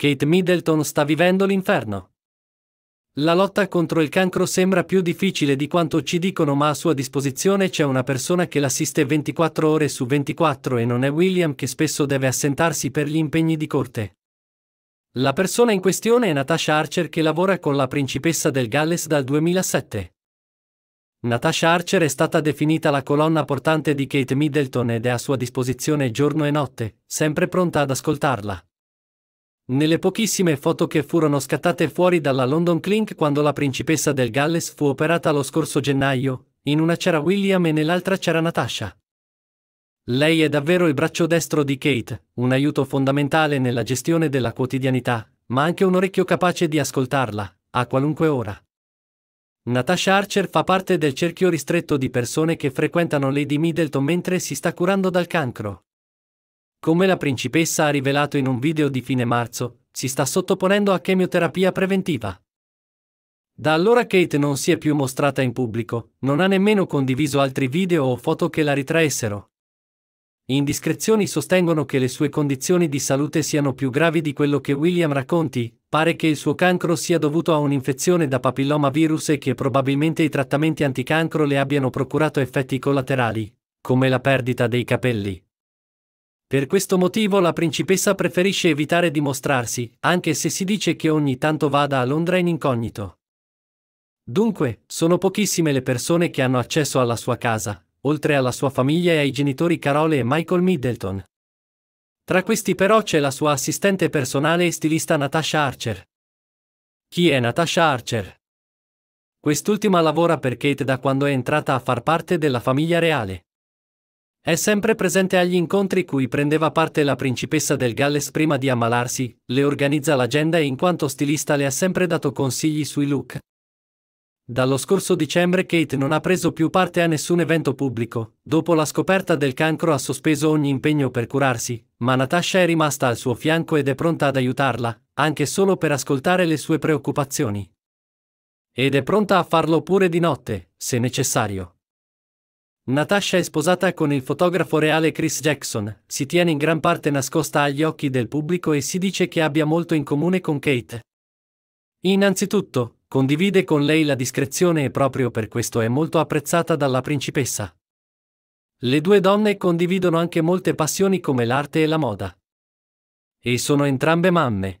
Kate Middleton sta vivendo l'inferno. La lotta contro il cancro sembra più difficile di quanto ci dicono, ma a sua disposizione c'è una persona che l'assiste 24 ore su 24 e non è William che spesso deve assentarsi per gli impegni di corte. La persona in questione è Natasha Archer che lavora con la principessa del Galles dal 2007. Natasha Archer è stata definita la colonna portante di Kate Middleton ed è a sua disposizione giorno e notte, sempre pronta ad ascoltarla. Nelle pochissime foto che furono scattate fuori dalla London Clinic quando la principessa del Galles fu operata lo scorso gennaio, in una c'era William e nell'altra c'era Natasha. Lei è davvero il braccio destro di Kate, un aiuto fondamentale nella gestione della quotidianità, ma anche un orecchio capace di ascoltarla, a qualunque ora. Natasha Archer fa parte del cerchio ristretto di persone che frequentano Lady Middleton mentre si sta curando dal cancro. Come la principessa ha rivelato in un video di fine marzo, si sta sottoponendo a chemioterapia preventiva. Da allora Kate non si è più mostrata in pubblico, non ha nemmeno condiviso altri video o foto che la ritraessero. Indiscrezioni sostengono che le sue condizioni di salute siano più gravi di quello che William racconti, pare che il suo cancro sia dovuto a un'infezione da papilloma virus e che probabilmente i trattamenti anticancro le abbiano procurato effetti collaterali, come la perdita dei capelli. Per questo motivo la principessa preferisce evitare di mostrarsi, anche se si dice che ogni tanto vada a Londra in incognito. Dunque, sono pochissime le persone che hanno accesso alla sua casa, oltre alla sua famiglia e ai genitori Carole e Michael Middleton. Tra questi però c'è la sua assistente personale e stilista Natasha Archer. Chi è Natasha Archer? Quest'ultima lavora per Kate da quando è entrata a far parte della famiglia reale. È sempre presente agli incontri cui prendeva parte la principessa del Galles prima di ammalarsi, le organizza l'agenda e in quanto stilista le ha sempre dato consigli sui look. Dallo scorso dicembre Kate non ha preso più parte a nessun evento pubblico, dopo la scoperta del cancro ha sospeso ogni impegno per curarsi, ma Natasha è rimasta al suo fianco ed è pronta ad aiutarla, anche solo per ascoltare le sue preoccupazioni. Ed è pronta a farlo pure di notte, se necessario. Natasha è sposata con il fotografo reale Chris Jackson, si tiene in gran parte nascosta agli occhi del pubblico e si dice che abbia molto in comune con Kate. Innanzitutto, condivide con lei la discrezione e proprio per questo è molto apprezzata dalla principessa. Le due donne condividono anche molte passioni come l'arte e la moda. E sono entrambe mamme.